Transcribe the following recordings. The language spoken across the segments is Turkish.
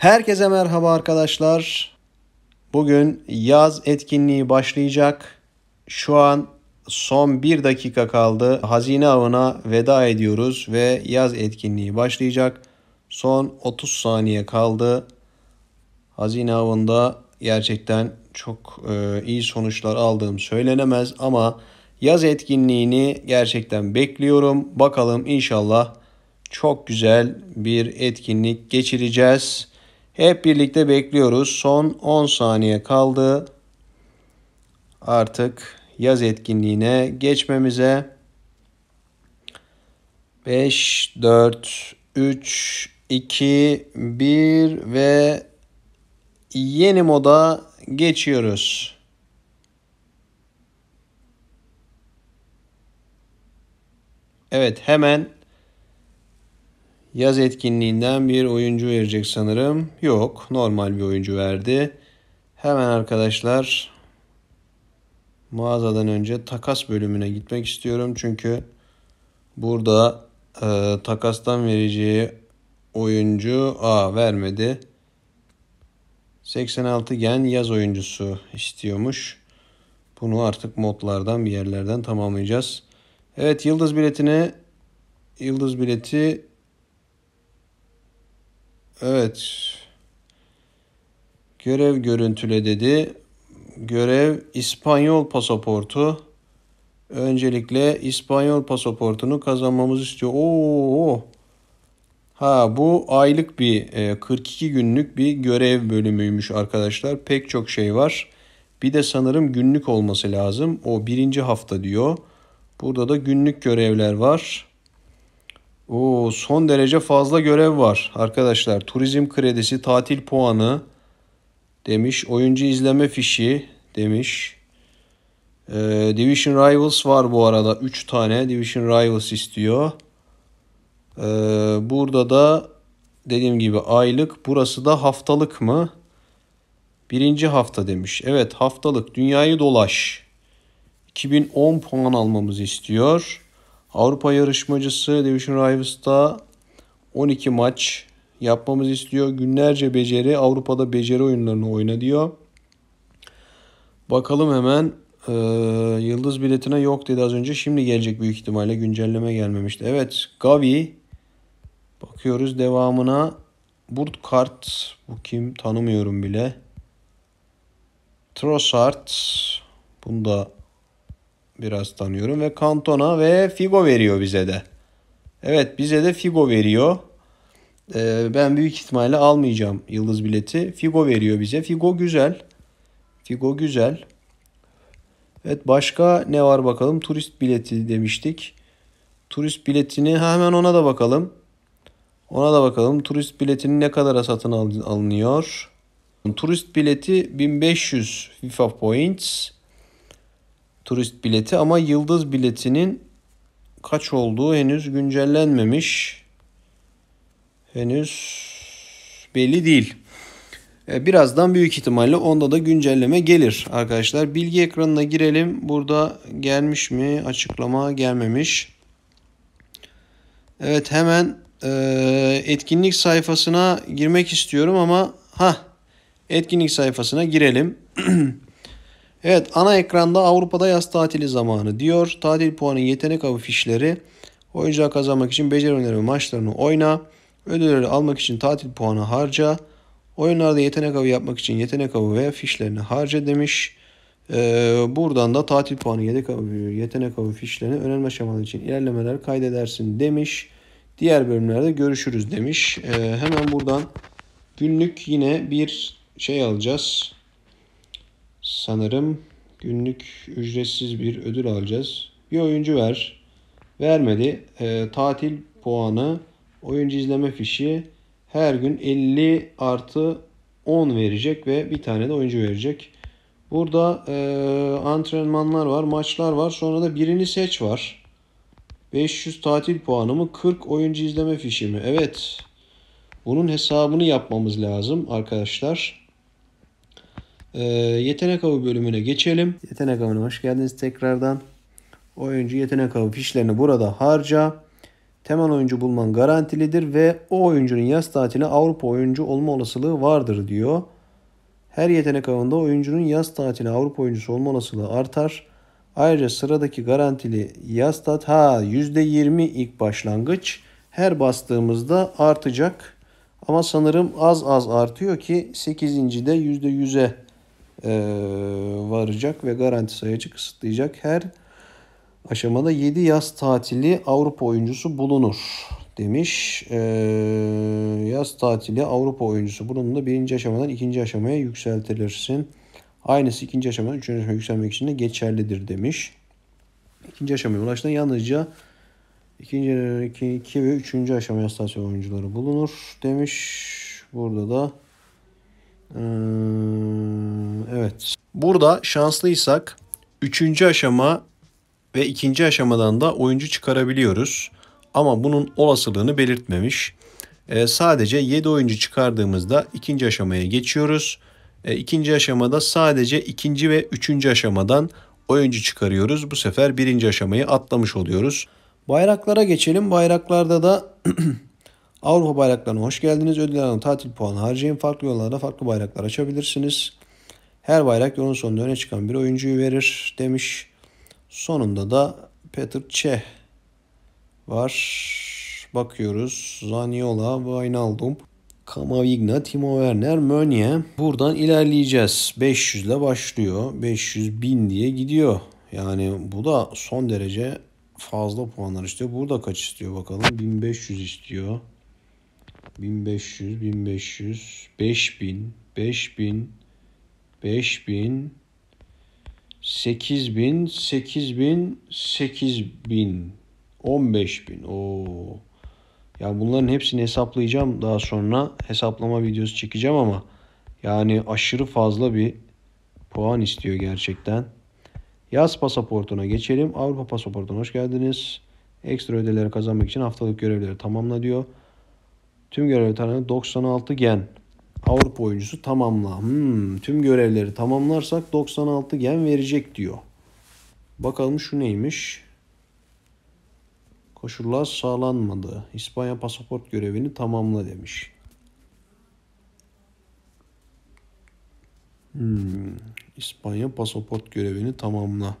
Herkese merhaba arkadaşlar. Bugün yaz etkinliği başlayacak. Şu an son bir dakika kaldı. Hazine avına veda ediyoruz ve yaz etkinliği başlayacak. Son 30 saniye kaldı. Hazine avında gerçekten çok e, iyi sonuçlar aldığım söylenemez ama yaz etkinliğini gerçekten bekliyorum. Bakalım inşallah çok güzel bir etkinlik geçireceğiz. Hep birlikte bekliyoruz. Son 10 saniye kaldı. Artık yaz etkinliğine geçmemize 5 4 3 2 1 ve yeni moda geçiyoruz. Evet hemen Yaz etkinliğinden bir oyuncu verecek sanırım. Yok normal bir oyuncu verdi. Hemen arkadaşlar mağazadan önce takas bölümüne gitmek istiyorum. Çünkü burada e, takastan vereceği oyuncu a vermedi. 86 gen yaz oyuncusu istiyormuş. Bunu artık modlardan bir yerlerden tamamlayacağız. Evet yıldız biletine yıldız bileti Evet. Görev görüntüle dedi. Görev İspanyol pasaportu. Öncelikle İspanyol pasaportunu kazanmamız istiyor. Oo. Ha bu aylık bir 42 e, günlük bir görev bölümüymüş arkadaşlar. Pek çok şey var. Bir de sanırım günlük olması lazım. O birinci hafta diyor. Burada da günlük görevler var. Oo, son derece fazla görev var arkadaşlar. Turizm kredisi, tatil puanı demiş. Oyuncu izleme fişi demiş. Ee, Division Rivals var bu arada. 3 tane Division Rivals istiyor. Ee, burada da dediğim gibi aylık. Burası da haftalık mı? Birinci hafta demiş. Evet haftalık. Dünyayı dolaş. 2010 puan almamızı istiyor. Avrupa yarışmacısı Division Rivals'ta 12 maç yapmamız istiyor. Günlerce beceri Avrupa'da beceri oyunlarını oyna diyor. Bakalım hemen ee, yıldız biletine yok dedi az önce. Şimdi gelecek büyük ihtimalle güncelleme gelmemişti. Evet Gavi bakıyoruz devamına Burt Burtkart bu kim tanımıyorum bile. Trossard bunu da biraz tanıyorum ve Kanton'a ve Figo veriyor bize de. Evet bize de Figo veriyor. Ee, ben büyük ihtimalle almayacağım yıldız bileti. Figo veriyor bize. Figo güzel. Figo güzel. Evet başka ne var bakalım? Turist bileti demiştik. Turist biletini hemen ona da bakalım. Ona da bakalım. Turist biletini ne kadara satın alınıyor? Turist bileti 1500 FIFA points turist bileti ama yıldız biletinin kaç olduğu henüz güncellenmemiş. Henüz belli değil. E, birazdan büyük ihtimalle onda da güncelleme gelir arkadaşlar. Bilgi ekranına girelim. Burada gelmiş mi? Açıklama gelmemiş. Evet hemen e, etkinlik sayfasına girmek istiyorum ama ha etkinlik sayfasına girelim. Evet ana ekranda Avrupa'da yaz tatili zamanı diyor. Tatil puanı yetenek avı fişleri. Oyuncağı kazanmak için beceri önerme maçlarını oyna. Ödülleri almak için tatil puanı harca. Oyunlarda yetenek avı yapmak için yetenek avı veya fişlerini harca demiş. Ee, buradan da tatil puanı yedek avı, yetenek avı fişlerini önerme şamaları için ilerlemeler kaydedersin demiş. Diğer bölümlerde görüşürüz demiş. Ee, hemen buradan günlük yine bir şey alacağız. Sanırım günlük ücretsiz bir ödül alacağız. Bir oyuncu ver. Vermedi. E, tatil puanı, oyuncu izleme fişi her gün 50 artı 10 verecek ve bir tane de oyuncu verecek. Burada e, antrenmanlar var, maçlar var. Sonra da birini seç var. 500 tatil puanı mı? 40 oyuncu izleme fişi mi? Evet. Bunun hesabını yapmamız lazım arkadaşlar. Ee, yetenek avı bölümüne geçelim. Yetenek avına hoş geldiniz tekrardan. Oyuncu yetenek avı fişlerini burada harca. Temel oyuncu bulman garantilidir ve o oyuncunun yaz tatili Avrupa oyuncu olma olasılığı vardır diyor. Her yetenek avında oyuncunun yaz tatili Avrupa oyuncusu olma olasılığı artar. Ayrıca sıradaki garantili yaz tat ha %20 ilk başlangıç. Her bastığımızda artacak. Ama sanırım az az artıyor ki 8. de %100'e e, varacak ve garanti sayacı kısıtlayacak her aşamada 7 yaz tatili Avrupa oyuncusu bulunur demiş. E, yaz tatili Avrupa oyuncusu bulunduğunda birinci aşamadan ikinci aşamaya yükseltilirsin. Aynısı ikinci aşamadan üçüncü aşamaya yükselmek için de geçerlidir demiş. İkinci aşamaya ulaştığında yalnızca ikinci, iki, iki ve üçüncü aşama yaz tatili oyuncuları bulunur demiş. Burada da ee, evet. Burada şanslıysak 3. aşama ve 2. aşamadan da oyuncu çıkarabiliyoruz. Ama bunun olasılığını belirtmemiş. E, sadece 7 oyuncu çıkardığımızda 2. aşamaya geçiyoruz. E, ikinci aşamada sadece 2. ve 3. aşamadan oyuncu çıkarıyoruz. Bu sefer 1. aşamayı atlamış oluyoruz. Bayraklara geçelim. Bayraklarda da Avrupa bayraklarına hoş geldiniz. Ödül alan tatil puanı harcayın. Farklı yollarda farklı bayraklar açabilirsiniz. Her bayrak yolun sonunda öne çıkan bir oyuncuyu verir demiş. Sonunda da Peter Che var. Bakıyoruz. Zaniola, Wijnaldum, Kamavigna, Timo Werner, Mönye. Buradan ilerleyeceğiz. 500 ile başlıyor. 500 bin diye gidiyor. Yani bu da son derece fazla puanlar istiyor. Burada kaç istiyor bakalım? 1500 istiyor. 1500, 1500, 5000, 5000, 5000, 8000, 8000, 8000, 15000. Oo. Ya bunların hepsini hesaplayacağım daha sonra. Hesaplama videosu çekeceğim ama yani aşırı fazla bir puan istiyor gerçekten. Yaz pasaportuna geçelim. Avrupa pasaportuna hoş geldiniz. Ekstra ödeleri kazanmak için haftalık görevleri tamamla diyor. Tüm görevleri tanıyan 96 gen. Avrupa oyuncusu tamamla. Hmm, tüm görevleri tamamlarsak 96 gen verecek diyor. Bakalım şu neymiş? Koşullar sağlanmadı. İspanya pasaport görevini tamamla demiş. Hmm, İspanya pasaport görevini tamamla.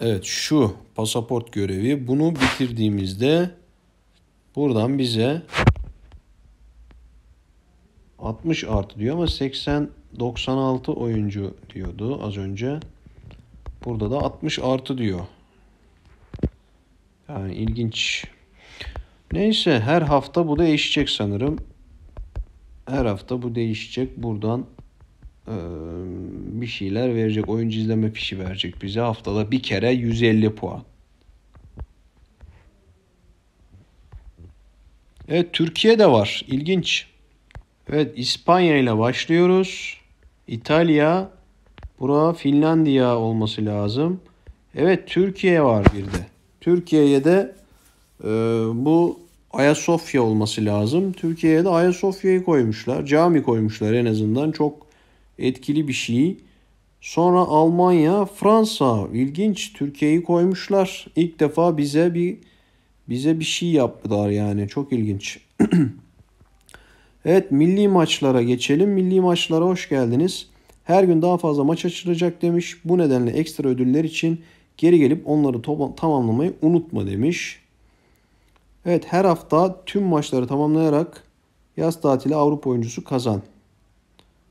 Evet şu pasaport görevi. Bunu bitirdiğimizde Buradan bize 60 artı diyor ama 80 96 oyuncu diyordu az önce. Burada da 60 artı diyor. Yani ilginç. Neyse her hafta bu değişecek sanırım. Her hafta bu değişecek. Buradan e, bir şeyler verecek. Oyuncu izleme fişi verecek bize. Haftada bir kere 150 puan. Evet Türkiye'de var. İlginç. Evet İspanya ile başlıyoruz. İtalya. Bura Finlandiya olması lazım. Evet Türkiye var bir de. Türkiye'ye de e, bu Ayasofya olması lazım. Türkiye'ye de Ayasofya'yı koymuşlar. Cami koymuşlar en azından. Çok etkili bir şey. Sonra Almanya, Fransa. ilginç Türkiye'yi koymuşlar. İlk defa bize bir bize bir şey yaptılar yani. Çok ilginç. evet milli maçlara geçelim. Milli maçlara hoş geldiniz. Her gün daha fazla maç açılacak demiş. Bu nedenle ekstra ödüller için geri gelip onları tamamlamayı unutma demiş. Evet her hafta tüm maçları tamamlayarak yaz tatili Avrupa oyuncusu kazan.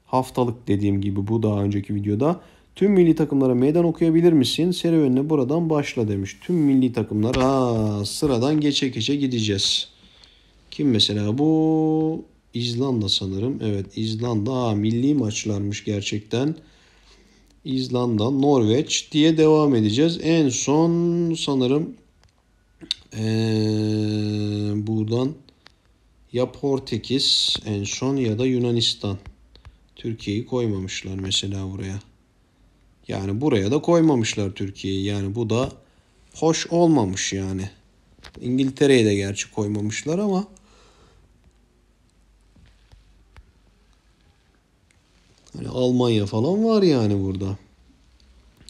Haftalık dediğim gibi bu daha önceki videoda. Tüm milli takımlara meydan okuyabilir misin? Serüvenine buradan başla demiş. Tüm milli takımlar. Aa, sıradan geçe geçe gideceğiz. Kim mesela bu? İzlanda sanırım. Evet İzlanda. Aa, milli maçlarmış gerçekten. İzlanda, Norveç diye devam edeceğiz. En son sanırım ee, buradan ya Portekiz en son ya da Yunanistan. Türkiye'yi koymamışlar mesela buraya. Yani buraya da koymamışlar Türkiye'yi. Yani bu da hoş olmamış yani. İngiltere'ye de gerçi koymamışlar ama hani Almanya falan var yani burada.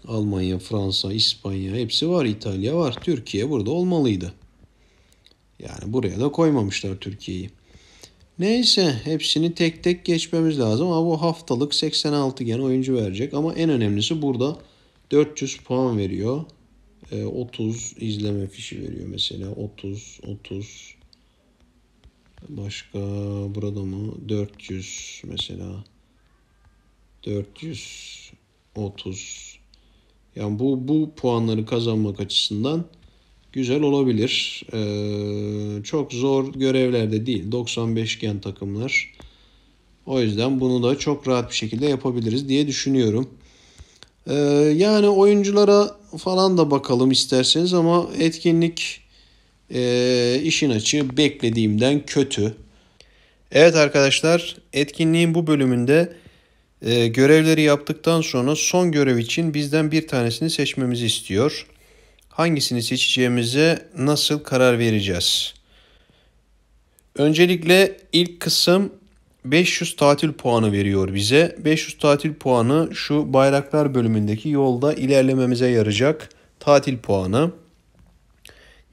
Almanya, Fransa, İspanya hepsi var. İtalya var. Türkiye burada olmalıydı. Yani buraya da koymamışlar Türkiye'yi. Neyse hepsini tek tek geçmemiz lazım ama bu haftalık 86 gen oyuncu verecek ama en önemlisi burada 400 puan veriyor. 30 e, izleme fişi veriyor mesela 30 30 başka burada mı 400 mesela 430 yani bu bu puanları kazanmak açısından güzel olabilir. Ee, çok zor görevlerde değil. 95 gen takımlar. O yüzden bunu da çok rahat bir şekilde yapabiliriz diye düşünüyorum. Ee, yani oyunculara falan da bakalım isterseniz ama etkinlik e, işin açığı beklediğimden kötü. Evet arkadaşlar etkinliğin bu bölümünde e, görevleri yaptıktan sonra son görev için bizden bir tanesini seçmemizi istiyor hangisini seçeceğimize nasıl karar vereceğiz? Öncelikle ilk kısım 500 tatil puanı veriyor bize. 500 tatil puanı şu bayraklar bölümündeki yolda ilerlememize yarayacak tatil puanı.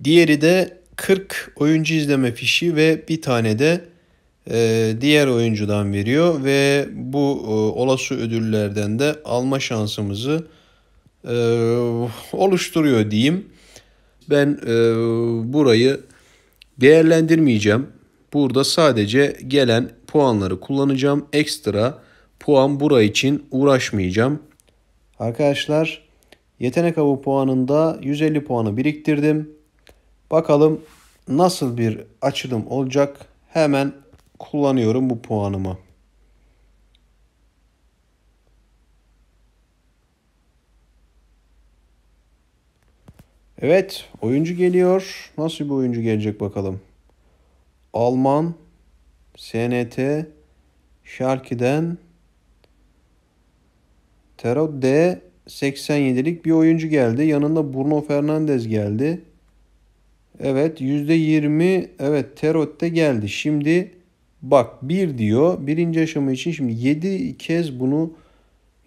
Diğeri de 40 oyuncu izleme fişi ve bir tane de e, diğer oyuncudan veriyor ve bu e, olası ödüllerden de alma şansımızı ee, oluşturuyor diyeyim. Ben e, burayı değerlendirmeyeceğim. Burada sadece gelen puanları kullanacağım. Ekstra puan bura için uğraşmayacağım. Arkadaşlar yetenek avı puanında 150 puanı biriktirdim. Bakalım nasıl bir açılım olacak. Hemen kullanıyorum bu puanımı. Evet, oyuncu geliyor. Nasıl bir oyuncu gelecek bakalım? Alman SNT Şarki'den Terod D 87'lik bir oyuncu geldi. Yanında Bruno Fernandez geldi. Evet %20 evet Terod Terot'te geldi. Şimdi bak 1 diyor. Birinci aşama için şimdi 7 kez bunu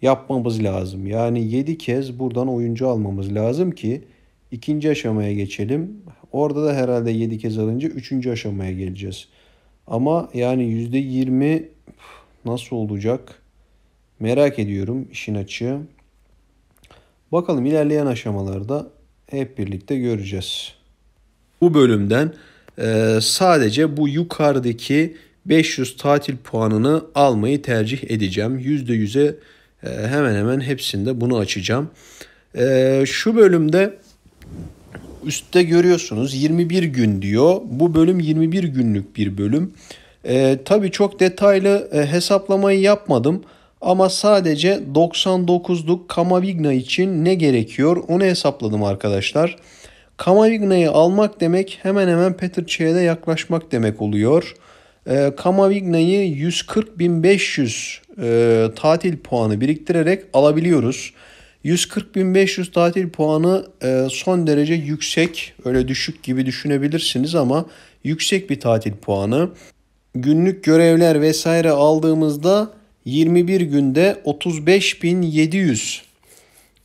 yapmamız lazım. Yani 7 kez buradan oyuncu almamız lazım ki ikinci aşamaya geçelim. Orada da herhalde 7 kez alınca 3. aşamaya geleceğiz. Ama yani %20 nasıl olacak merak ediyorum işin açığı. Bakalım ilerleyen aşamalarda hep birlikte göreceğiz. Bu bölümden e, sadece bu yukarıdaki 500 tatil puanını almayı tercih edeceğim. %100'e e, hemen hemen hepsinde bunu açacağım. E, şu bölümde Üstte görüyorsunuz 21 gün diyor. Bu bölüm 21 günlük bir bölüm. E, tabii çok detaylı e, hesaplamayı yapmadım. Ama sadece 99'luk Kamavigna için ne gerekiyor onu hesapladım arkadaşlar. Kamavigna'yı almak demek hemen hemen Peter Çey'e yaklaşmak demek oluyor. E, Kamavigna'yı 140.500 e, tatil puanı biriktirerek alabiliyoruz. 140.500 tatil puanı e, son derece yüksek. Öyle düşük gibi düşünebilirsiniz ama yüksek bir tatil puanı. Günlük görevler vesaire aldığımızda 21 günde 35.700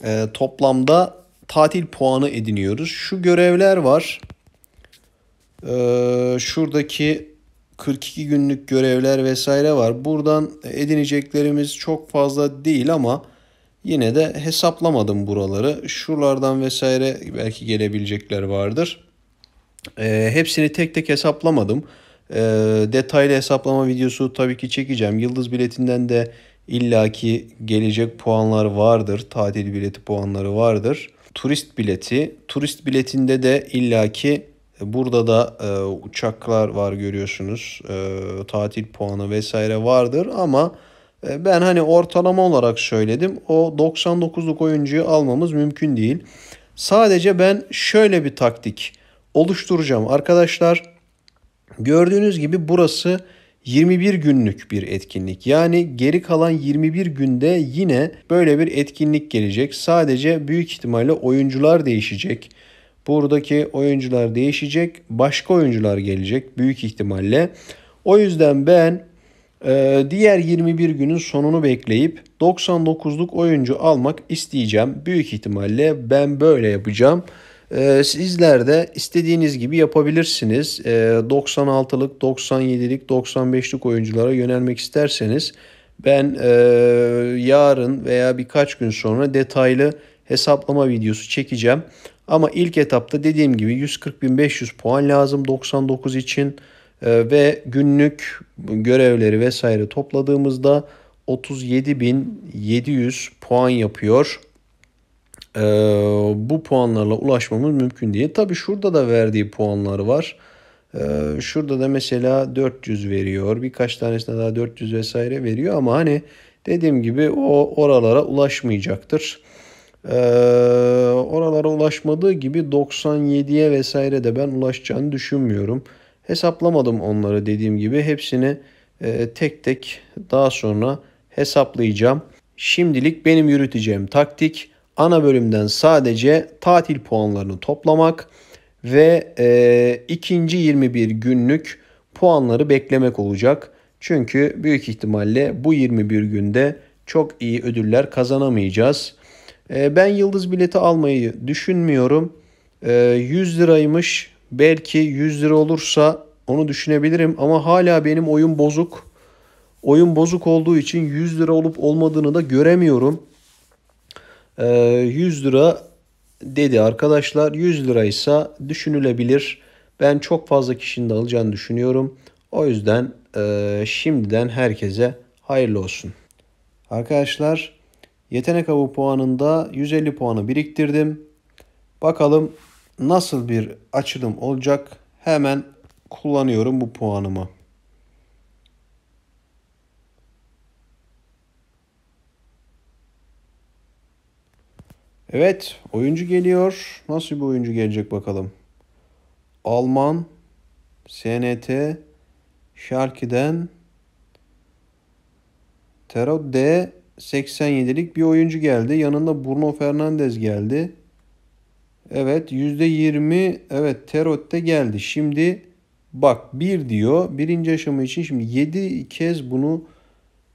e, toplamda tatil puanı ediniyoruz. Şu görevler var. E, şuradaki 42 günlük görevler vesaire var. Buradan edineceklerimiz çok fazla değil ama Yine de hesaplamadım buraları. Şuralardan vesaire belki gelebilecekler vardır. E, hepsini tek tek hesaplamadım. E, detaylı hesaplama videosu tabii ki çekeceğim. Yıldız biletinden de illaki gelecek puanlar vardır. Tatil bileti puanları vardır. Turist bileti. Turist biletinde de illaki e, burada da e, uçaklar var görüyorsunuz. E, tatil puanı vesaire vardır ama e, ben hani ortalama olarak söyledim. O 99'luk oyuncuyu almamız mümkün değil. Sadece ben şöyle bir taktik oluşturacağım arkadaşlar. Gördüğünüz gibi burası 21 günlük bir etkinlik. Yani geri kalan 21 günde yine böyle bir etkinlik gelecek. Sadece büyük ihtimalle oyuncular değişecek. Buradaki oyuncular değişecek. Başka oyuncular gelecek büyük ihtimalle. O yüzden ben ee, diğer 21 günün sonunu bekleyip 99'luk oyuncu almak isteyeceğim. Büyük ihtimalle ben böyle yapacağım. Ee, sizler de istediğiniz gibi yapabilirsiniz. 96'lık, 97'lik, 95'lik oyunculara yönelmek isterseniz ben e, yarın veya birkaç gün sonra detaylı hesaplama videosu çekeceğim. Ama ilk etapta dediğim gibi 140.500 puan lazım 99 için. Ee, ve günlük görevleri vesaire topladığımızda 37.700 puan yapıyor. Ee, bu puanlarla ulaşmamız mümkün diye. Tabi şurada da verdiği puanlar var. Ee, şurada da mesela 400 veriyor. Birkaç tanesine daha 400 vesaire veriyor ama hani dediğim gibi o oralara ulaşmayacaktır. Ee, oralara ulaşmadığı gibi 97'ye vesaire de ben ulaşacağını düşünmüyorum. Hesaplamadım onları dediğim gibi. Hepsini e, tek tek daha sonra hesaplayacağım. Şimdilik benim yürüteceğim taktik ana bölümden sadece tatil puanlarını toplamak ve e, ikinci 21 günlük puanları beklemek olacak. Çünkü büyük ihtimalle bu 21 günde çok iyi ödüller kazanamayacağız. E, ben yıldız bileti almayı düşünmüyorum. E, 100 liraymış Belki 100 lira olursa onu düşünebilirim ama hala benim oyun bozuk. Oyun bozuk olduğu için 100 lira olup olmadığını da göremiyorum. Ee, 100 lira dedi arkadaşlar. 100 liraysa düşünülebilir. Ben çok fazla kişinin de alacağını düşünüyorum. O yüzden e, şimdiden herkese hayırlı olsun. Arkadaşlar yetenek avı puanında 150 puanı biriktirdim. Bakalım nasıl bir açılım olacak hemen kullanıyorum bu puanımı. Evet oyuncu geliyor. Nasıl bir oyuncu gelecek bakalım. Alman SNT Şarki'den Tero D 87'lik bir oyuncu geldi. Yanında Bruno Fernandes geldi. Evet %20 evet terotte geldi. Şimdi bak 1 diyor. Birinci aşama için şimdi 7 kez bunu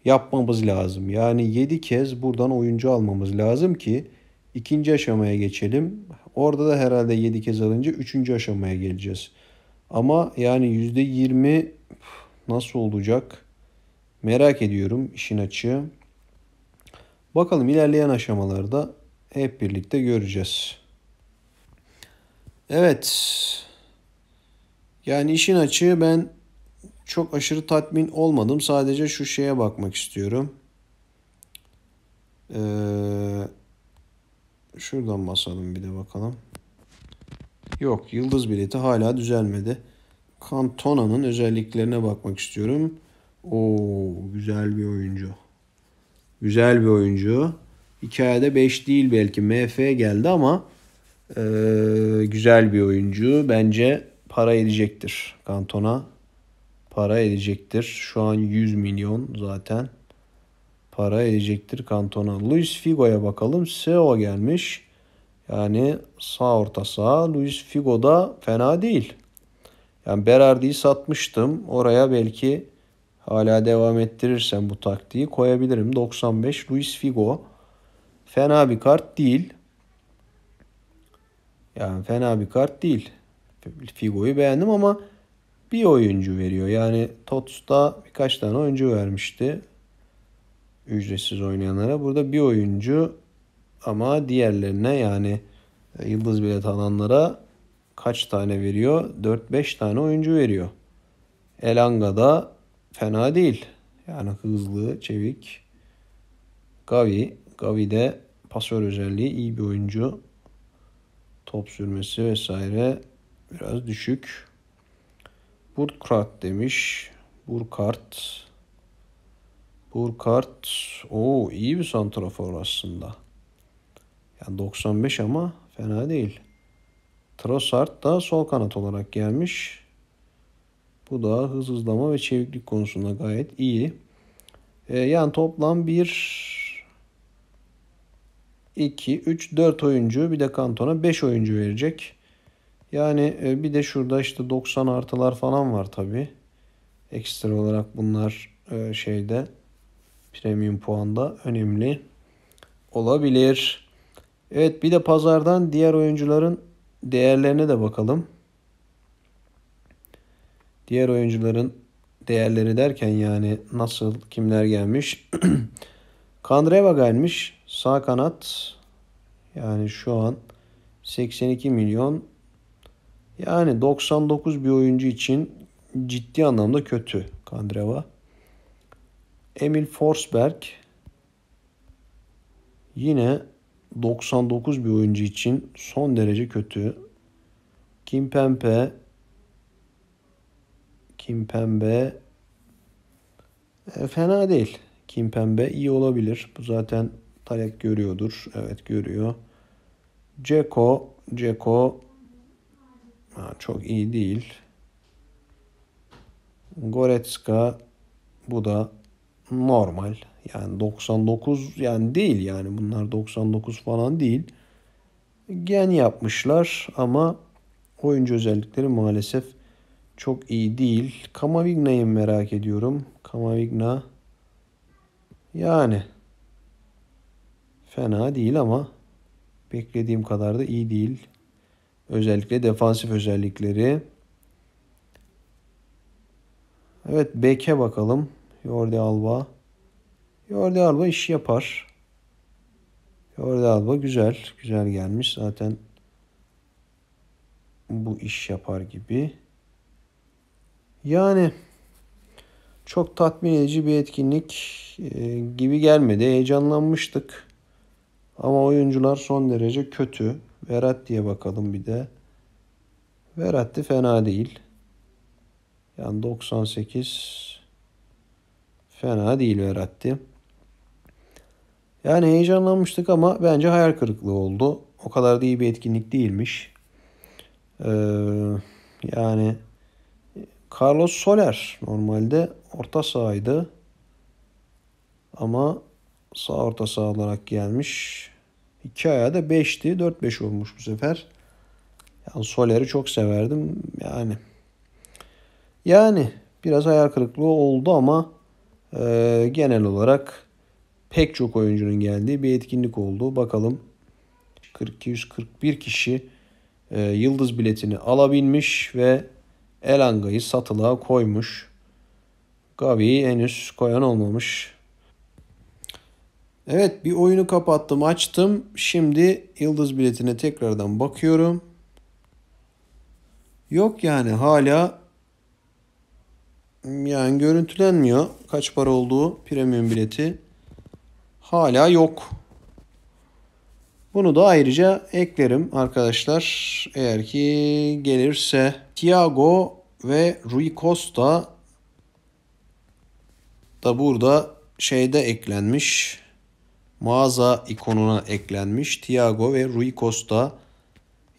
yapmamız lazım. Yani 7 kez buradan oyuncu almamız lazım ki ikinci aşamaya geçelim. Orada da herhalde 7 kez alınca 3. aşamaya geleceğiz. Ama yani %20 nasıl olacak merak ediyorum işin açığı. Bakalım ilerleyen aşamalarda hep birlikte göreceğiz. Evet. Yani işin açığı ben çok aşırı tatmin olmadım. Sadece şu şeye bakmak istiyorum. Ee, şuradan basalım bir de bakalım. Yok yıldız bileti hala düzelmedi. Cantona'nın özelliklerine bakmak istiyorum. Oo güzel bir oyuncu. Güzel bir oyuncu. Hikayede 5 değil belki MF geldi ama ee, güzel bir oyuncu. Bence para edecektir Kantona. Para edecektir. Şu an 100 milyon zaten. Para edecektir Kantona. Luis Figo'ya bakalım. Seo gelmiş. Yani sağ orta sağ. Luis Figo da fena değil. Yani Berardi'yi satmıştım. Oraya belki hala devam ettirirsem bu taktiği koyabilirim. 95 Luis Figo. Fena bir kart değil. Yani fena bir kart değil. Figo'yu beğendim ama bir oyuncu veriyor. Yani Tots'ta birkaç tane oyuncu vermişti. Ücretsiz oynayanlara. Burada bir oyuncu ama diğerlerine yani yıldız bilet alanlara kaç tane veriyor? 4-5 tane oyuncu veriyor. Elanga da fena değil. Yani hızlı, çevik. Gavi. Gavi de pasör özelliği iyi bir oyuncu top sürmesi vesaire biraz düşük. Burkart demiş. Burkart. Burkart. o iyi bir santrafor aslında. Yani 95 ama fena değil. Trossard da sol kanat olarak gelmiş. Bu da hız hızlama ve çeviklik konusunda gayet iyi. E, yani toplam bir 2, 3, 4 oyuncu bir de Kanton'a 5 oyuncu verecek. Yani e, bir de şurada işte 90 artılar falan var tabi. Ekstra olarak bunlar e, şeyde premium puanda önemli olabilir. Evet bir de pazardan diğer oyuncuların değerlerine de bakalım. Diğer oyuncuların değerleri derken yani nasıl kimler gelmiş? Kandreva gelmiş. Sağ kanat yani şu an 82 milyon yani 99 bir oyuncu için ciddi anlamda kötü Kandreva. Emil Forsberg yine 99 bir oyuncu için son derece kötü. Kimpembe Kimpembe e, fena değil. Kimpembe iyi olabilir. Bu zaten Tarek görüyordur. Evet görüyor. Ceko, Ceko ha, çok iyi değil. Goretzka bu da normal. Yani 99 yani değil yani bunlar 99 falan değil. Gen yapmışlar ama oyuncu özellikleri maalesef çok iyi değil. Kamavigna'yı merak ediyorum. Kamavigna yani fena değil ama beklediğim kadar da iyi değil. Özellikle defansif özellikleri. Evet beke bakalım. Jordi Alba. Jordi Alba iş yapar. Jordi Alba güzel. Güzel gelmiş. Zaten bu iş yapar gibi. Yani çok tatmin edici bir etkinlik e, gibi gelmedi. Heyecanlanmıştık. Ama oyuncular son derece kötü. Verratti'ye bakalım bir de. Verratti fena değil. Yani 98 fena değil Verratti. Yani heyecanlanmıştık ama bence hayal kırıklığı oldu. O kadar da iyi bir etkinlik değilmiş. Ee, yani Carlos Soler normalde orta sahaydı. Ama Sağ orta sağ olarak gelmiş. İki ayağı da 5'ti. 4-5 olmuş bu sefer. Yani Soler'i çok severdim. Yani yani biraz ayar kırıklığı oldu ama e, genel olarak pek çok oyuncunun geldiği bir etkinlik oldu. Bakalım 4241 kişi e, yıldız biletini alabilmiş ve Elanga'yı satılığa koymuş. Gavi'yi henüz koyan olmamış. Evet bir oyunu kapattım açtım. Şimdi yıldız biletine tekrardan bakıyorum. Yok yani hala yani görüntülenmiyor. Kaç para olduğu premium bileti. Hala yok. Bunu da ayrıca eklerim arkadaşlar. Eğer ki gelirse Thiago ve Rui Costa da burada şeyde eklenmiş mağaza ikonuna eklenmiş Thiago ve Rui Costa.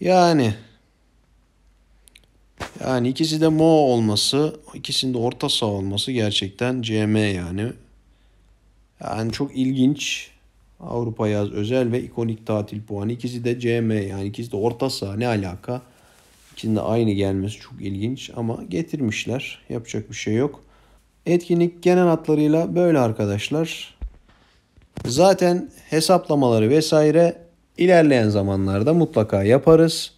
Yani yani ikisi de Mo olması, ikisinde orta saha olması gerçekten CM yani. Yani çok ilginç. Avrupa yaz özel ve ikonik tatil puanı. İkisi de CM yani ikisi de orta saha ne alaka? İkisinin de aynı gelmesi çok ilginç ama getirmişler. Yapacak bir şey yok. Etkinlik genel hatlarıyla böyle arkadaşlar. Zaten hesaplamaları vesaire ilerleyen zamanlarda mutlaka yaparız.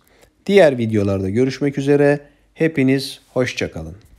Diğer videolarda görüşmek üzere. Hepiniz hoşçakalın.